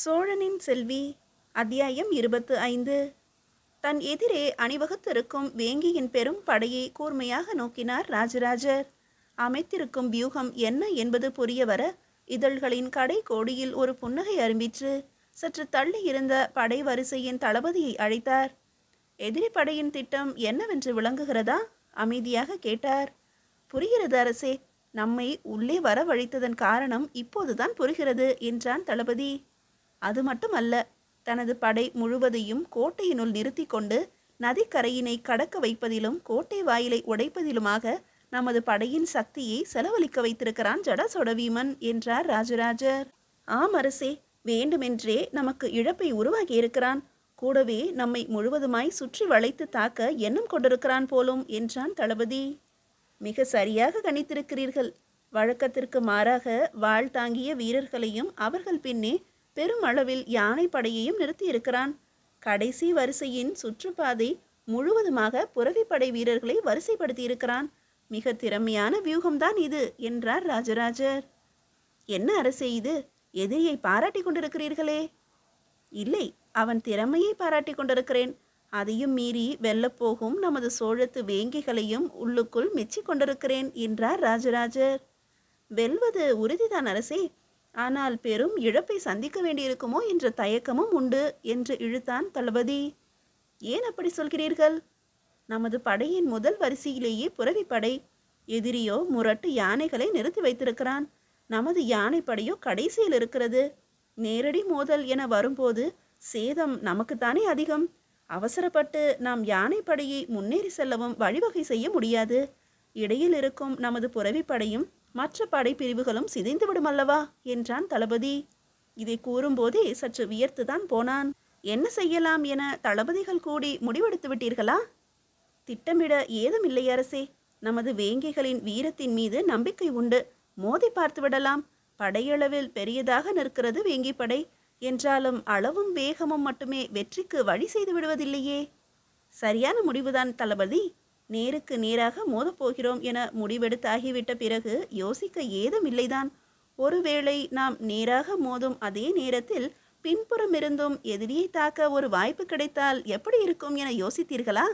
சோழனின் செல்வி அத்தியாயம் இருபத்து ஐந்து தன் எதிரே அணிவகுத்திருக்கும் வேங்கியின் பெரும் படையை கூர்மையாக நோக்கினார் ராஜராஜர் அமைத்திருக்கும் வியூகம் என்ன என்பது புரிய வர இதழ்களின் கடை கோடியில் ஒரு புன்னகை அரும்பிற்று சற்று தள்ளி இருந்த படை வரிசையின் தளபதியை அழைத்தார் எதிரி படையின் திட்டம் என்னவென்று விளங்குகிறதா அமைதியாக கேட்டார் புரிகிறது அரசே நம்மை உள்ளே வரவழைத்ததன் காரணம் இப்போதுதான் புரிகிறது என்றான் தளபதி அது மட்டுமல்ல தனது படை முழுவதையும் கோட்டையினுள் நிறுத்தி கொண்டு நதிக்கரையினை கடக்க வைப்பதிலும் கோட்டை வாயிலை உடைப்பதிலுமாக நமது படையின் சக்தியை செலவழிக்க வைத்திருக்கிறான் ஜடசொடவீமன் என்றார் ராஜராஜர் ஆம் அரசே வேண்டுமென்றே நமக்கு இழப்பை உருவாகி இருக்கிறான் கூடவே நம்மை முழுவதுமாய் சுற்றி வளைத்து தாக்க எண்ணம் கொண்டிருக்கிறான் போலும் என்றான் தளபதி மிக சரியாக கணித்திருக்கிறீர்கள் வழக்கத்திற்கு மாறாக வாழ் தாங்கிய வீரர்களையும் அவர்கள் பின்னே பெருமளவில் யானைப்படையையும் நிறுத்தியிருக்கிறான் கடைசி வரிசையின் சுற்றுப்பாதை முழுவதுமாக புறவிப்படை வீரர்களை வரிசைப்படுத்தியிருக்கிறான் மிக திறமையான வியூகம்தான் இது என்றார் ராஜராஜர் என்ன அரசே இது எதிரியை பாராட்டி கொண்டிருக்கிறீர்களே இல்லை அவன் திறமையை பாராட்டி கொண்டிருக்கிறேன் அதையும் மீறி வெல்லப்போகும் நமது சோழத்து வேங்கிகளையும் உள்ளுக்குள் மெச்சிக் கொண்டிருக்கிறேன் என்றார் ராஜராஜர் வெல்வது உறுதிதான் அரசே ஆனால் பெரும் இழப்பை சந்திக்க வேண்டியிருக்குமோ என்ற தயக்கமும் உண்டு என்று இழுத்தான் தளபதி ஏன் அப்படி சொல்கிறீர்கள் நமது படையின் முதல் வரிசையிலேயே புரவி படை எதிரியோ முரட்டு யானைகளை நிறுத்தி வைத்திருக்கிறான் நமது யானைப்படையோ கடைசியில் இருக்கிறது நேரடி மோதல் என வரும்போது சேதம் நமக்குத்தானே அதிகம் அவசரப்பட்டு நாம் யானைப்படையை முன்னேறி செல்லவும் வழிவகை செய்ய முடியாது இடையில் இருக்கும் நமது புறவிப்படையும் மற்ற படைப்பிரிவுகளும் சிதைந்து அல்லவா என்றான் தளபதி இதை கூறும்போதே சற்று வியர்த்துதான் போனான் என்ன செய்யலாம் என தளபதிகள் கூடி முடிவெடுத்து விட்டீர்களா திட்டமிட ஏதும் இல்லை அரசே நமது வேங்கைகளின் வீரத்தின் மீது நம்பிக்கை உண்டு மோதி பார்த்து விடலாம் படையளவில் பெரியதாக நிற்கிறது வேங்கி படை என்றாலும் அளவும் வேகமும் மட்டுமே வெற்றிக்கு வழி செய்து விடுவதில்லையே சரியான முடிவுதான் தளபதி நேருக்கு நேராக மோதப்போகிறோம் என முடிவெடுத்தாகிவிட்ட பிறகு யோசிக்க ஏதுமில்லைதான் ஒருவேளை நாம் நேராக மோதும் அதே நேரத்தில் பின்புறம் இருந்தும் எதிரியை தாக்க ஒரு வாய்ப்பு கிடைத்தால் எப்படி இருக்கும் என யோசித்தீர்களா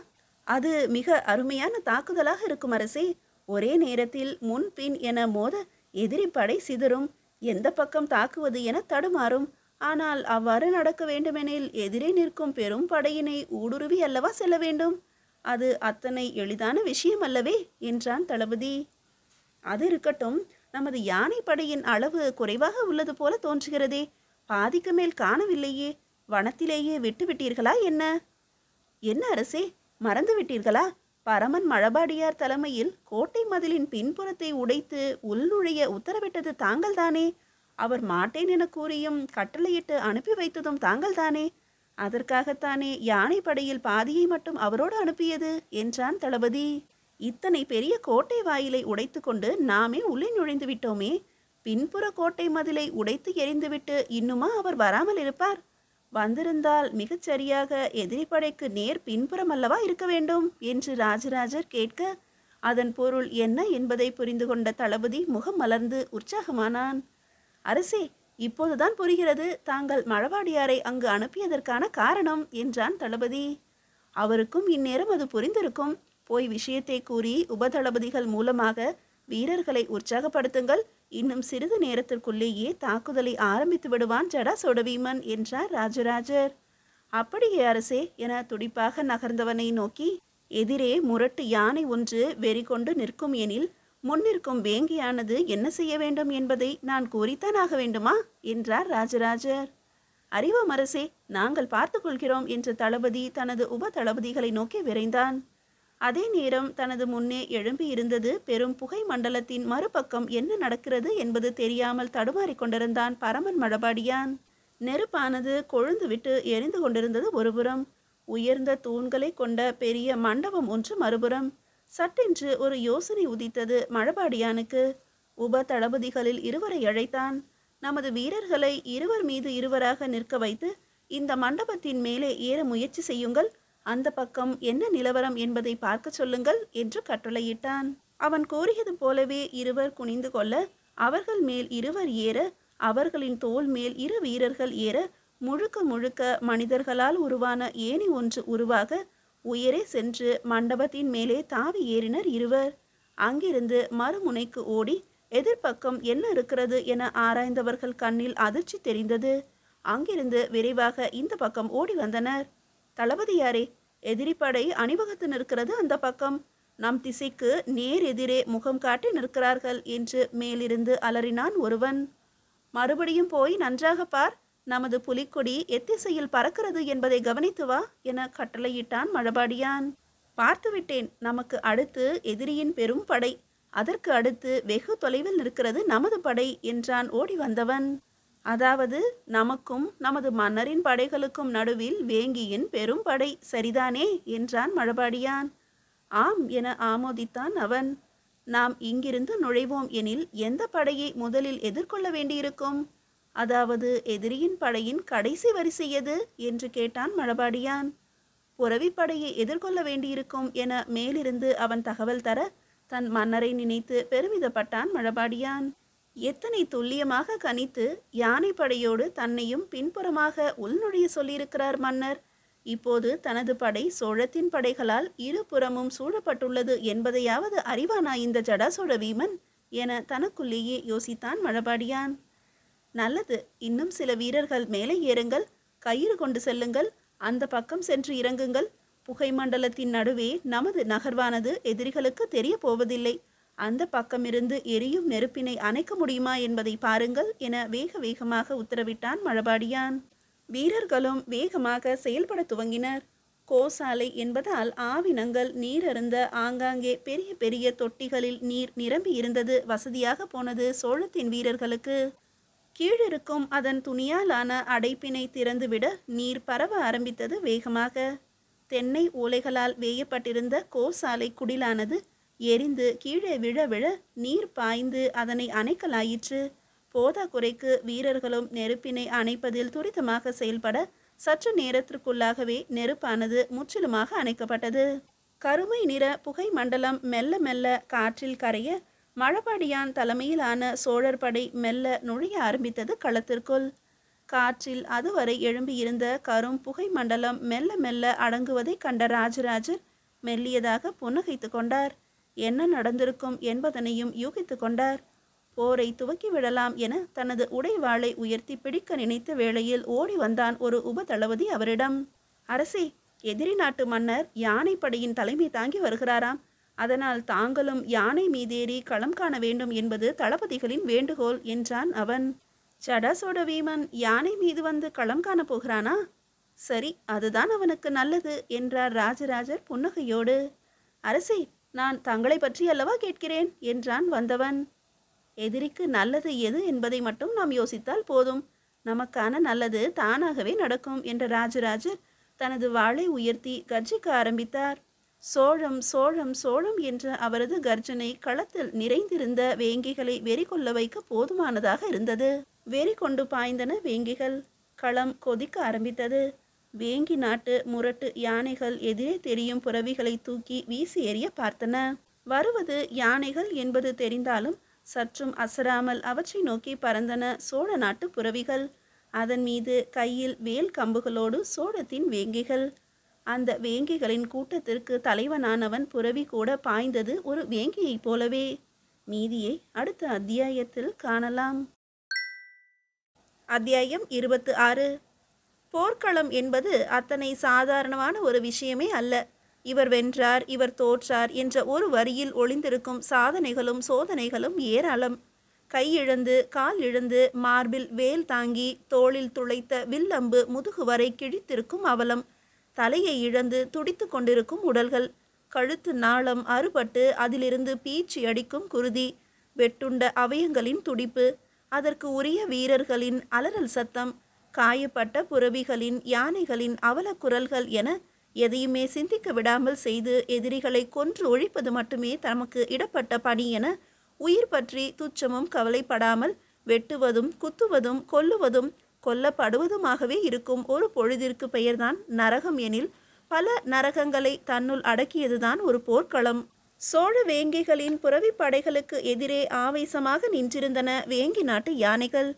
அது மிக அருமையான தாக்குதலாக இருக்கும் அரசே ஒரே நேரத்தில் முன்பின் என மோத எதிரி படை சிதறும் எந்த பக்கம் தாக்குவது என தடுமாறும் ஆனால் அவ்வாறு நடக்க வேண்டுமெனில் எதிரே நிற்கும் பெரும் படையினை ஊடுருவி அல்லவா செல்ல வேண்டும் அது அத்தனை எளிதான விஷயம் அல்லவே என்றான் தளபதி அது இருக்கட்டும் நமது யானைப்படையின் அளவு குறைவாக உள்ளது போல தோன்றுகிறதே பாதிக்கு மேல் காணவில்லையே வனத்திலேயே விட்டுவிட்டீர்களா என்ன என்ன அரசே மறந்து விட்டீர்களா பரமன் மழபாடியார் தலைமையில் கோட்டை மதிலின் பின்புறத்தை உடைத்து உள்நுழைய உத்தரவிட்டது தாங்கள்தானே அவர் மாட்டேன் என கூறியும் கட்டளையிட்டு அனுப்பி வைத்ததும் தாங்கள்தானே அதற்காகத்தானே யானைப்படையில் பாதியை மட்டும் அவரோடு அனுப்பியது என்றான் தளபதி இத்தனை பெரிய கோட்டை வாயிலை உடைத்து கொண்டு நாமே உள்ளே நுழைந்து விட்டோமே பின்புற கோட்டை மதிலை உடைத்து எரிந்துவிட்டு இன்னுமா அவர் வராமல் இருப்பார் வந்திருந்தால் மிகச் சரியாக எதிரிப்படைக்கு நேர் பின்புறம் அல்லவா இருக்க வேண்டும் என்று ராஜராஜர் கேட்க அதன் பொருள் என்ன என்பதை புரிந்து கொண்ட தளபதி முகம் மலர்ந்து உற்சாகமானான் அரசே இப்போதுதான் புரிகிறது தாங்கள் மழவாடியாரை அங்கு அனுப்பியதற்கான காரணம் என்றான் தளபதி அவருக்கும் இந்நேரம் அது புரிந்திருக்கும் போய் விஷயத்தை கூறி உபதளபதிகள் மூலமாக வீரர்களை உற்சாகப்படுத்துங்கள் இன்னும் சிறிது நேரத்திற்குள்ளேயே தாக்குதலை ஆரம்பித்து விடுவான் ஜடா சோடவீமன் என்றார் ராஜராஜர் அப்படியே அரசே என துடிப்பாக நகர்ந்தவனை நோக்கி எதிரே முரட்டு யானை ஒன்று வெறி கொண்டு நிற்கும் எனில் முன்னிருக்கும் வேங்கியானது என்ன செய்ய வேண்டும் என்பதை நான் கூறித்தான் ஆக வேண்டுமா என்றார் ராஜராஜர் அறிவமரசே நாங்கள் பார்த்து கொள்கிறோம் என்ற தளபதி தனது உப தளபதிகளை நோக்கி விரைந்தான் அதே நேரம் தனது முன்னே எழும்பி இருந்தது பெரும் புகை மண்டலத்தின் மறுபக்கம் என்ன நடக்கிறது என்பது தெரியாமல் தடுமாறிக் கொண்டிருந்தான் பரமன் மடபாடியான் நெருப்பானது கொழுந்துவிட்டு எரிந்து கொண்டிருந்தது ஒருபுறம் உயர்ந்த தூண்களை கொண்ட பெரிய மண்டபம் ஒன்று மறுபுறம் சட்டென்று ஒரு யோசனை உதித்தது மழபாடியானுக்கு உப தளபதிகளில் இருவரை அழைத்தான் நமது வீரர்களை இருவர் மீது இருவராக நிற்க வைத்து இந்த மண்டபத்தின் மேலே ஏற முயற்சி செய்யுங்கள் அந்த பக்கம் என்ன நிலவரம் என்பதை பார்க்க சொல்லுங்கள் என்று கட்டளையிட்டான் அவன் கூறியது போலவே இருவர் குனிந்து கொள்ள அவர்கள் மேல் இருவர் ஏற அவர்களின் தோல் மேல் இரு வீரர்கள் ஏற முழுக்க முழுக்க மனிதர்களால் உருவான ஏணி ஒன்று உருவாக உயரே சென்று மண்டபத்தின் மேலே தாவி ஏறினர் இருவர் அங்கிருந்து மறுமுனைக்கு ஓடி எதிர்ப்பக்கம் என்ன இருக்கிறது என ஆராய்ந்தவர்கள் கண்ணில் அதிர்ச்சி தெரிந்தது அங்கிருந்து விரைவாக இந்த பக்கம் ஓடி வந்தனர் தளபதியாரே எதிரிப்படை அணிவகுத்து நிற்கிறது அந்த பக்கம் நம் திசைக்கு நேர் எதிரே முகம் காட்டி நிற்கிறார்கள் என்று மேலிருந்து அலறினான் ஒருவன் மறுபடியும் போய் நன்றாக பார் நமது புலிக்கொடி எத்திசையில் பறக்கிறது என்பதை கவனித்து வா என கட்டளையிட்டான் மழபாடியான் பார்த்துவிட்டேன் நமக்கு அடுத்து எதிரியின் பெரும் படை அதற்கு அடுத்து வெகு தொலைவில் நிற்கிறது நமது படை என்றான் ஓடி வந்தவன் அதாவது நமக்கும் நமது மன்னரின் படைகளுக்கும் நடுவில் வேங்கியின் பெரும் படை சரிதானே என்றான் மழபாடியான் ஆம் என ஆமோதித்தான் அவன் நாம் இங்கிருந்து நுழைவோம் எனில் எந்த படையை முதலில் எதிர்கொள்ள வேண்டியிருக்கும் அதாவது எதிரியின் படையின் கடைசி வரிசை எது என்று கேட்டான் மழபாடியான் புறவி படையை எதிர்கொள்ள வேண்டியிருக்கும் என மேலிருந்து அவன் தகவல் தர தன் மன்னரை நினைத்து பெருமிதப்பட்டான் மழபாடியான் எத்தனை துல்லியமாக கணித்து யானை படையோடு தன்னையும் பின்புறமாக உள்நுழைய சொல்லியிருக்கிறார் மன்னர் இப்போது தனது படை சோழத்தின் படைகளால் இருபுறமும் சூழப்பட்டுள்ளது என்பதையாவது அறிவானா இந்த ஜடாசோழ வீமன் என தனக்குள்ளேயே யோசித்தான் மழபாடியான் நல்லது இன்னும் சில வீரர்கள் மேலே ஏறுங்கள் கயிறு கொண்டு செல்லுங்கள் அந்த பக்கம் சென்று இறங்குங்கள் புகை மண்டலத்தின் நடுவே நமது நகர்வானது எதிரிகளுக்கு தெரிய போவதில்லை அந்த பக்கமிருந்து எரியும் நெருப்பினை அணைக்க முடியுமா என்பதை பாருங்கள் என வேக வேகமாக உத்தரவிட்டான் மழபாடியான் வீரர்களும் வேகமாக செயல்பட துவங்கினர் கோசாலை என்பதால் ஆவினங்கள் நீரருந்த ஆங்காங்கே பெரிய பெரிய தொட்டிகளில் நீர் நிரம்பி இருந்தது வசதியாக போனது சோழத்தின் வீரர்களுக்கு கீழிருக்கும் அதன் துணியாலான அடைப்பினை திறந்துவிட நீர் பரவ ஆரம்பித்தது வேகமாக தென்னை ஓலைகளால் வேயப்பட்டிருந்த கோசாலை குடிலானது எரிந்து கீழே விழ விழ நீர் பாய்ந்து அதனை அணைக்கலாயிற்று போதாக்குறைக்கு வீரர்களும் நெருப்பினை அணைப்பதில் துரிதமாக செயல்பட சற்று நேரத்திற்குள்ளாகவே நெருப்பானது முற்றிலுமாக அணைக்கப்பட்டது கருமை நிற புகை மண்டலம் மெல்ல மெல்ல காற்றில் கரைய மழபடியான் தலைமையிலான சோழர் படை மெல்ல நுழைய ஆரம்பித்தது களத்திற்குள் காற்றில் அதுவரை எழும்பியிருந்த கரும் புகை மண்டலம் மெல்ல மெல்ல அடங்குவதை கண்ட ராஜராஜர் மெல்லியதாக புன்னகைத்து கொண்டார் என்ன நடந்திருக்கும் என்பதனையும் யூகித்து கொண்டார் போரை துவக்கிவிடலாம் என தனது உடைவாளை உயர்த்தி பிடிக்க நினைத்த வேளையில் ஓடி வந்தான் ஒரு உபதளபதி அவரிடம் அரசே எதிரி நாட்டு மன்னர் யானைப்படையின் தலைமை தாங்கி வருகிறாராம் அதனால் தாங்களும் யானை மீதேறி களம் காண வேண்டும் என்பது தளபதிகளின் வேண்டுகோள் என்றான் அவன் சடாசோட வீமன் யானை மீது வந்து களம் காண போகிறானா சரி அதுதான் அவனுக்கு நல்லது என்றார் ராஜராஜர் புன்னகையோடு அரசே நான் தங்களை பற்றி அல்லவா கேட்கிறேன் என்றான் வந்தவன் எதிரிக்கு நல்லது எது என்பதை மட்டும் நாம் யோசித்தால் போதும் நமக்கான நல்லது தானாகவே நடக்கும் என்ற ராஜராஜர் தனது வாளை உயர்த்தி கர்ஜிக்க ஆரம்பித்தார் சோழம் சோழம் சோழம் என்ற அவரது கர்ஜனை களத்தில் நிறைந்திருந்த வேங்கிகளை வெறி கொள்ள வைக்க போதுமானதாக இருந்தது வெறி கொண்டு பாய்ந்தன வேங்கிகள் களம் கொதிக்க ஆரம்பித்தது வேங்கி நாட்டு முரட்டு யானைகள் எதிரே தெரியும் புறவிகளை தூக்கி வீசி எறிய பார்த்தன வருவது யானைகள் என்பது தெரிந்தாலும் சற்றும் அசராமல் அவற்றை நோக்கி பறந்தன சோழ நாட்டு புறவிகள் அதன் மீது கையில் வேல் கம்புகளோடு சோழத்தின் வேங்கிகள் அந்த வேங்கிகளின் கூட்டத்திற்கு தலைவனானவன் புறவி கூட பாய்ந்தது ஒரு வேங்கியைப் போலவே மீதியை அடுத்த அத்தியாயத்தில் காணலாம் அத்தியாயம் இருபத்து ஆறு போர்க்களம் என்பது அத்தனை சாதாரணமான ஒரு விஷயமே அல்ல இவர் வென்றார் இவர் தோற்றார் என்ற ஒரு வரியில் ஒளிந்திருக்கும் சாதனைகளும் சோதனைகளும் ஏராளம் கையிழந்து கால் இழந்து மார்பில் வேல் தாங்கி தோளில் துளைத்த வில்லம்பு முதுகு வரை கிழித்திருக்கும் அவலம் தலையை இழந்து துடித்து கொண்டிருக்கும் உடல்கள் கழுத்து நாளம் அறுபட்டு அதிலிருந்து பீச்சி அடிக்கும் குருதி வெட்டுண்ட அவயங்களின் துடிப்பு அதற்கு உரிய வீரர்களின் அலறல் சத்தம் காயப்பட்ட புறவிகளின் யானைகளின் குரல்கள் என எதையுமே சிந்திக்க விடாமல் செய்து எதிரிகளை கொன்று ஒழிப்பது மட்டுமே தமக்கு இடப்பட்ட பணி என உயிர் பற்றி துச்சமும் கவலைப்படாமல் வெட்டுவதும் குத்துவதும் கொல்லுவதும் கொல்லப்படுவதுமாகவே இருக்கும் ஒரு பொழுதிற்கு பெயர்தான் நரகம் எனில் பல நரகங்களை தன்னுள் அடக்கியதுதான் ஒரு போர்க்களம் சோழ வேங்கிகளின் புறவி படைகளுக்கு எதிரே ஆவேசமாக நின்றிருந்தன வேங்கி நாட்டு யானைகள்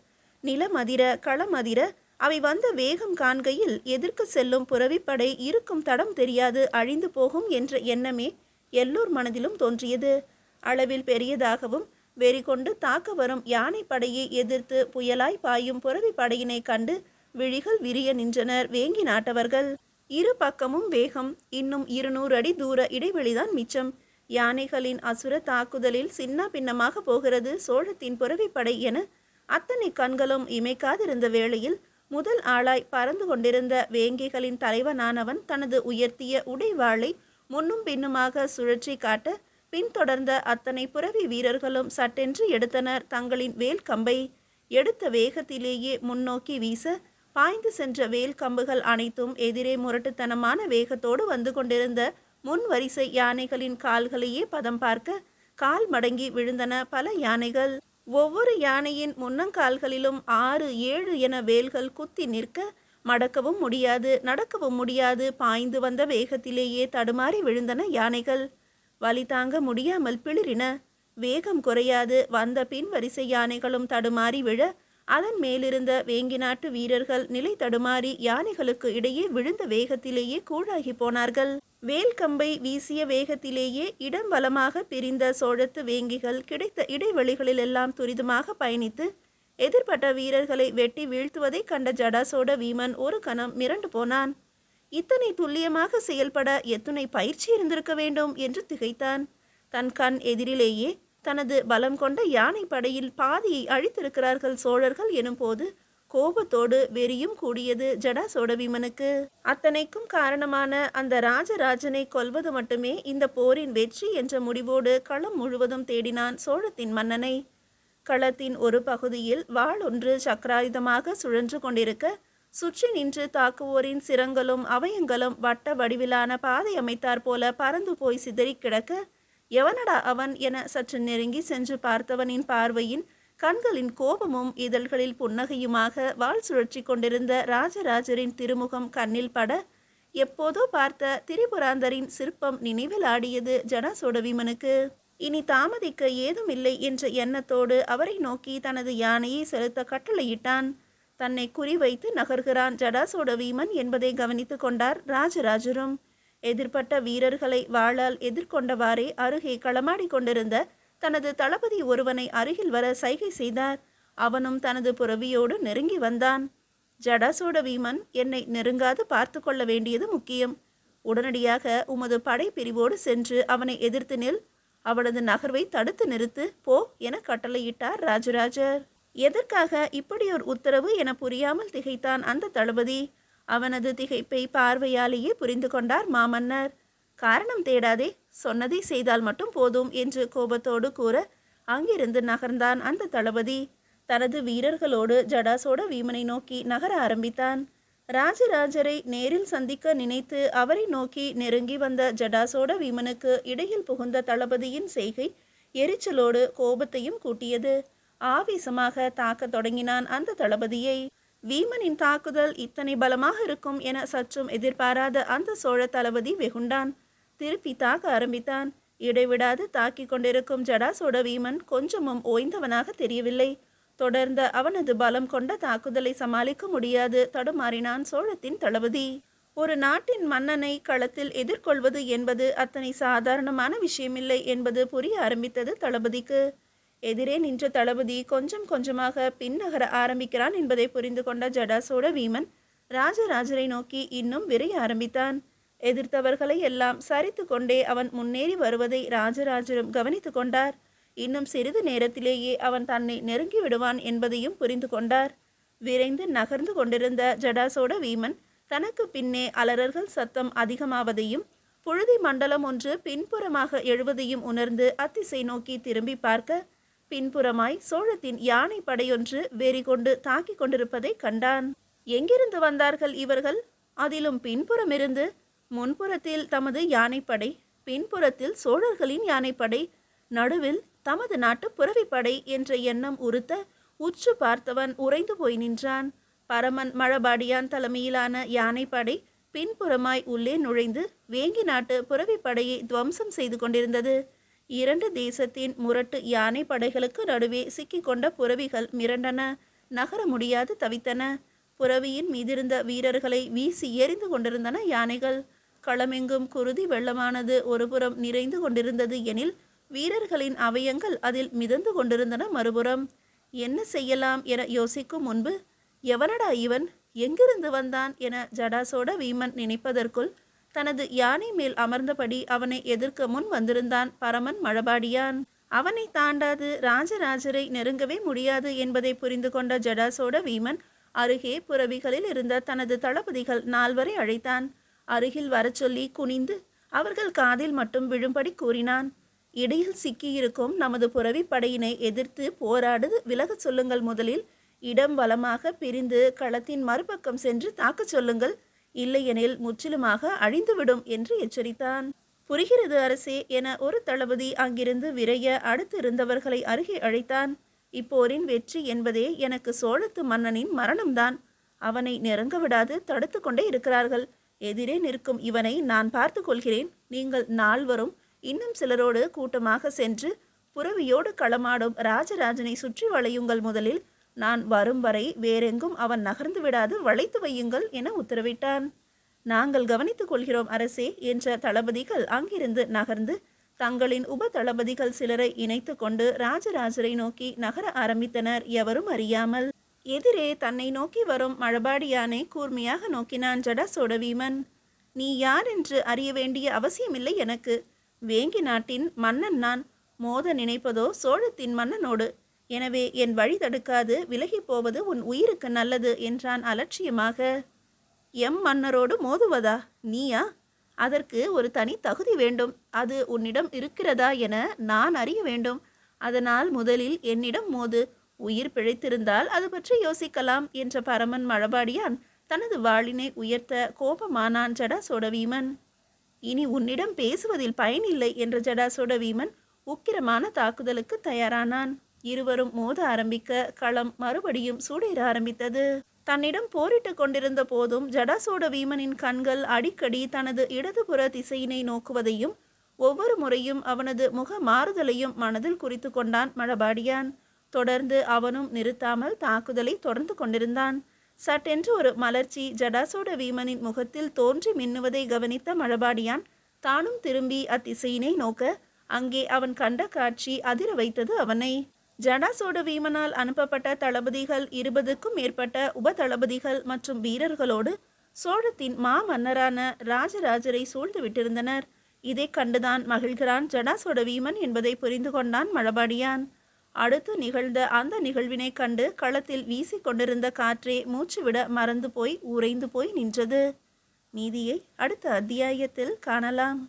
நிலமதிர களமதிர அவை வந்த வேகம் காண்கையில் எதிர்க்கு செல்லும் புறவிப்படை இருக்கும் தடம் தெரியாது அழிந்து போகும் என்ற எண்ணமே எல்லோர் மனதிலும் தோன்றியது அளவில் பெரியதாகவும் கொண்டு தாக்க வரும் யானை படையை எதிர்த்து புயலாய் பாயும் புறவி படையினை கண்டு விழிகள் விரிய நின்றனர் வேங்கி நாட்டவர்கள் இரு பக்கமும் வேகம் இன்னும் இருநூறு அடி தூர இடைவெளிதான் மிச்சம் யானைகளின் அசுர தாக்குதலில் சின்ன பின்னமாக போகிறது சோழத்தின் புறவிப்படை என அத்தனை கண்களும் இமைக்காதிருந்த வேளையில் முதல் ஆளாய் பறந்து கொண்டிருந்த வேங்கிகளின் தலைவனானவன் தனது உயர்த்திய உடைவாளை முன்னும் பின்னுமாக சுழற்றி காட்ட பின்தொடர்ந்த அத்தனை புறவி வீரர்களும் சட்டென்று எடுத்தனர் தங்களின் வேல் கம்பை எடுத்த வேகத்திலேயே முன்னோக்கி வீச பாய்ந்து சென்ற வேல் கம்புகள் அனைத்தும் எதிரே முரட்டுத்தனமான வேகத்தோடு வந்து கொண்டிருந்த முன் வரிசை யானைகளின் கால்களையே பதம் பார்க்க கால் மடங்கி விழுந்தன பல யானைகள் ஒவ்வொரு யானையின் முன்னங்கால்களிலும் ஆறு ஏழு என வேல்கள் குத்தி நிற்க மடக்கவும் முடியாது நடக்கவும் முடியாது பாய்ந்து வந்த வேகத்திலேயே தடுமாறி விழுந்தன யானைகள் வலி தாங்க முடியாமல் பிளிரின வேகம் குறையாது வந்த பின் வரிசை யானைகளும் தடுமாறி விழ அதன் மேலிருந்த வேங்கி நாட்டு வீரர்கள் நிலை தடுமாறி யானைகளுக்கு இடையே விழுந்த வேகத்திலேயே கூழாகி போனார்கள் வேல் கம்பை வீசிய வேகத்திலேயே இடம் வலமாக பிரிந்த சோழத்து வேங்கிகள் கிடைத்த இடைவெளிகளிலெல்லாம் துரிதமாக பயணித்து எதிர்பட்ட வீரர்களை வெட்டி வீழ்த்துவதை கண்ட ஜடாசோட வீமன் ஒரு கணம் மிரண்டு போனான் இத்தனை துல்லியமாக செயல்பட எத்துணை பயிற்சி இருந்திருக்க வேண்டும் என்று திகைத்தான் தன் கண் எதிரிலேயே தனது பலம் கொண்ட யானை படையில் பாதியை அழித்திருக்கிறார்கள் சோழர்கள் எனும்போது கோபத்தோடு வெறியும் கூடியது ஜடா ஜடாசோடவிமனுக்கு அத்தனைக்கும் காரணமான அந்த ராஜராஜனை கொல்வது மட்டுமே இந்த போரின் வெற்றி என்ற முடிவோடு களம் முழுவதும் தேடினான் சோழத்தின் மன்னனை களத்தின் ஒரு பகுதியில் வாள் ஒன்று சக்கராயுதமாக சுழன்று கொண்டிருக்க சுற்றி நின்று தாக்குவோரின் சிரங்களும் அவயங்களும் வட்ட வடிவிலான பாதை அமைத்தார் போல பறந்து போய் சிதறி கிடக்க எவனடா அவன் என சற்று நெருங்கி சென்று பார்த்தவனின் பார்வையின் கண்களின் கோபமும் இதழ்களில் புன்னகையுமாக வாழ் சுழற்சி கொண்டிருந்த ராஜராஜரின் திருமுகம் கண்ணில் பட எப்போதோ பார்த்த திரிபுராந்தரின் சிற்பம் நினைவில் ஆடியது ஜனசோடவிமனுக்கு இனி தாமதிக்க ஏதுமில்லை என்ற எண்ணத்தோடு அவரை நோக்கி தனது யானையை செலுத்த கட்டளையிட்டான் தன்னை குறிவைத்து நகர்கிறான் ஜடாசோட வீமன் என்பதை கவனித்து கொண்டார் ராஜராஜரும் எதிர்பட்ட வீரர்களை வாழால் எதிர்கொண்டவாறே அருகே களமாடி கொண்டிருந்த தனது தளபதி ஒருவனை அருகில் வர சைகை செய்தார் அவனும் தனது புறவியோடு நெருங்கி வந்தான் ஜடாசோட வீமன் என்னை நெருங்காது பார்த்து கொள்ள வேண்டியது முக்கியம் உடனடியாக உமது படை பிரிவோடு சென்று அவனை எதிர்த்து நில் அவனது நகர்வை தடுத்து நிறுத்து போ என கட்டளையிட்டார் ராஜராஜர் எதற்காக இப்படியொரு உத்தரவு என புரியாமல் திகைத்தான் அந்த தளபதி அவனது திகைப்பை பார்வையாலேயே புரிந்து கொண்டார் மாமன்னர் காரணம் தேடாதே சொன்னதை செய்தால் மட்டும் போதும் என்று கோபத்தோடு கூற அங்கிருந்து நகர்ந்தான் அந்த தளபதி தனது வீரர்களோடு ஜடாசோட வீமனை நோக்கி நகர ஆரம்பித்தான் ராஜராஜரை நேரில் சந்திக்க நினைத்து அவரை நோக்கி நெருங்கி வந்த ஜடாசோட வீமனுக்கு இடையில் புகுந்த தளபதியின் செய்கை எரிச்சலோடு கோபத்தையும் கூட்டியது ஆவேசமாக தாக்க தொடங்கினான் அந்த தளபதியை வீமனின் தாக்குதல் இத்தனை பலமாக இருக்கும் என சற்றும் எதிர்பாராத அந்த சோழ தளபதி வெகுண்டான் திருப்பி தாக்க ஆரம்பித்தான் இடைவிடாது தாக்கிக் கொண்டிருக்கும் ஜடாசோட வீமன் கொஞ்சமும் ஓய்ந்தவனாக தெரியவில்லை தொடர்ந்து அவனது பலம் கொண்ட தாக்குதலை சமாளிக்க முடியாது தடுமாறினான் சோழத்தின் தளபதி ஒரு நாட்டின் மன்னனை களத்தில் எதிர்கொள்வது என்பது அத்தனை சாதாரணமான விஷயமில்லை என்பது புரிய ஆரம்பித்தது தளபதிக்கு எதிரே நின்ற தளபதி கொஞ்சம் கொஞ்சமாக பின்னகர ஆரம்பிக்கிறான் என்பதை புரிந்து கொண்ட ஜடாசோட வீமன் ராஜராஜரை நோக்கி இன்னும் விரைய ஆரம்பித்தான் எதிர்த்தவர்களை எல்லாம் சரித்து கொண்டே அவன் முன்னேறி வருவதை ராஜராஜரும் கவனித்து கொண்டார் இன்னும் சிறிது நேரத்திலேயே அவன் தன்னை நெருங்கி விடுவான் என்பதையும் புரிந்து கொண்டார் விரைந்து நகர்ந்து கொண்டிருந்த ஜடாசோட வீமன் தனக்கு பின்னே அலறர்கள் சத்தம் அதிகமாவதையும் புழுதி மண்டலம் ஒன்று பின்புறமாக எழுவதையும் உணர்ந்து அத்திசை நோக்கி திரும்பி பார்க்க பின்புறமாய் சோழத்தின் யானை படையொன்று கொண்டு தாக்கிக் கொண்டிருப்பதை கண்டான் எங்கிருந்து வந்தார்கள் இவர்கள் அதிலும் பின்புறமிருந்து முன்புறத்தில் தமது யானைப்படை பின்புறத்தில் சோழர்களின் யானைப்படை நடுவில் தமது நாட்டு புறவிப்படை என்ற எண்ணம் உறுத்த உற்று பார்த்தவன் உறைந்து போய் நின்றான் பரமன் மழபாடியான் தலைமையிலான யானைப்படை பின்புறமாய் உள்ளே நுழைந்து வேங்கி நாட்டு புறவிப்படையை துவம்சம் செய்து கொண்டிருந்தது இரண்டு தேசத்தின் முரட்டு யானை படைகளுக்கு நடுவே சிக்கிக்கொண்ட புறவிகள் மிரண்டன நகர முடியாது தவித்தன புறவியின் மீதிருந்த வீரர்களை வீசி எறிந்து கொண்டிருந்தன யானைகள் களமெங்கும் குருதி வெள்ளமானது ஒருபுறம் நிறைந்து கொண்டிருந்தது எனில் வீரர்களின் அவயங்கள் அதில் மிதந்து கொண்டிருந்தன மறுபுறம் என்ன செய்யலாம் என யோசிக்கும் முன்பு எவனடா இவன் எங்கிருந்து வந்தான் என ஜடாசோட வீமன் நினைப்பதற்குள் தனது யானை மேல் அமர்ந்தபடி அவனை எதிர்க்க முன் வந்திருந்தான் பரமன் மழபாடியான் அவனை தாண்டாது ராஜராஜரை நெருங்கவே முடியாது என்பதை புரிந்து கொண்ட ஜடாசோட வீமன் அருகே புறவிகளில் இருந்த தனது தளபதிகள் நால்வரை அழைத்தான் அருகில் வரச்சொல்லி குனிந்து அவர்கள் காதில் மட்டும் விழும்படி கூறினான் இடையில் சிக்கியிருக்கும் நமது புறவி படையினை எதிர்த்து போராடு விலக சொல்லுங்கள் முதலில் இடம் வளமாக பிரிந்து களத்தின் மறுபக்கம் சென்று தாக்கச் சொல்லுங்கள் இல்லையெனில் முற்றிலுமாக அழிந்துவிடும் என்று எச்சரித்தான் புரிகிறது அரசே என ஒரு தளபதி அங்கிருந்து விரைய அடுத்து இருந்தவர்களை அருகே அழைத்தான் இப்போரின் வெற்றி என்பதே எனக்கு சோழத்து மன்னனின் மரணம்தான் அவனை நெருங்க விடாது தடுத்து கொண்டே இருக்கிறார்கள் எதிரே நிற்கும் இவனை நான் பார்த்து கொள்கிறேன் நீங்கள் நால்வரும் இன்னும் சிலரோடு கூட்டமாக சென்று புறவியோடு களமாடும் ராஜராஜனை சுற்றி வளையுங்கள் முதலில் நான் வரும் வரை வேறெங்கும் அவன் நகர்ந்து விடாது வளைத்து வையுங்கள் என உத்தரவிட்டான் நாங்கள் கவனித்துக் கொள்கிறோம் அரசே என்ற தளபதிகள் அங்கிருந்து நகர்ந்து தங்களின் உப தளபதிகள் சிலரை இணைத்து கொண்டு ராஜராஜரை நோக்கி நகர ஆரம்பித்தனர் எவரும் அறியாமல் எதிரே தன்னை நோக்கி வரும் மழபாடியானை கூர்மையாக நோக்கினான் ஜடா வீமன் நீ யார் என்று அறிய வேண்டிய அவசியமில்லை எனக்கு வேங்கி நாட்டின் மன்னன் நான் மோத நினைப்பதோ சோழத்தின் மன்னனோடு எனவே என் வழி தடுக்காது விலகி போவது உன் உயிருக்கு நல்லது என்றான் அலட்சியமாக எம் மன்னரோடு மோதுவதா நீயா அதற்கு ஒரு தனி தகுதி வேண்டும் அது உன்னிடம் இருக்கிறதா என நான் அறிய வேண்டும் அதனால் முதலில் என்னிடம் மோது உயிர் பிழைத்திருந்தால் அது பற்றி யோசிக்கலாம் என்ற பரமன் மழபாடியான் தனது வாளினை உயர்த்த கோபமானான் ஜடா சோடவீமன் இனி உன்னிடம் பேசுவதில் பயனில்லை என்ற ஜடா சோடவீமன் உக்கிரமான தாக்குதலுக்கு தயாரானான் இருவரும் மோத ஆரம்பிக்க களம் மறுபடியும் சூடேற ஆரம்பித்தது தன்னிடம் போரிட்டு கொண்டிருந்த போதும் ஜடாசோட வீமனின் கண்கள் அடிக்கடி தனது இடதுபுற திசையினை நோக்குவதையும் ஒவ்வொரு முறையும் அவனது முக மாறுதலையும் மனதில் குறித்து கொண்டான் மழபாடியான் தொடர்ந்து அவனும் நிறுத்தாமல் தாக்குதலை தொடர்ந்து கொண்டிருந்தான் சட்டென்று ஒரு மலர்ச்சி ஜடாசோட வீமனின் முகத்தில் தோன்றி மின்னுவதை கவனித்த மழபாடியான் தானும் திரும்பி அத்திசையினை நோக்க அங்கே அவன் கண்ட காட்சி அதிர வைத்தது அவனை ஜடாசோட வீமனால் அனுப்பப்பட்ட தளபதிகள் இருபதுக்கும் மேற்பட்ட உப தளபதிகள் மற்றும் வீரர்களோடு சோழத்தின் மாமன்னரான ராஜராஜரை சூழ்ந்து விட்டிருந்தனர் இதை கண்டுதான் மகிழ்கிறான் ஜடாசோட வீமன் என்பதை புரிந்து கொண்டான் மழபாடியான் அடுத்து நிகழ்ந்த அந்த நிகழ்வினை கண்டு களத்தில் கொண்டிருந்த காற்றே மூச்சுவிட மறந்து போய் உறைந்து போய் நின்றது நீதியை அடுத்த அத்தியாயத்தில் காணலாம்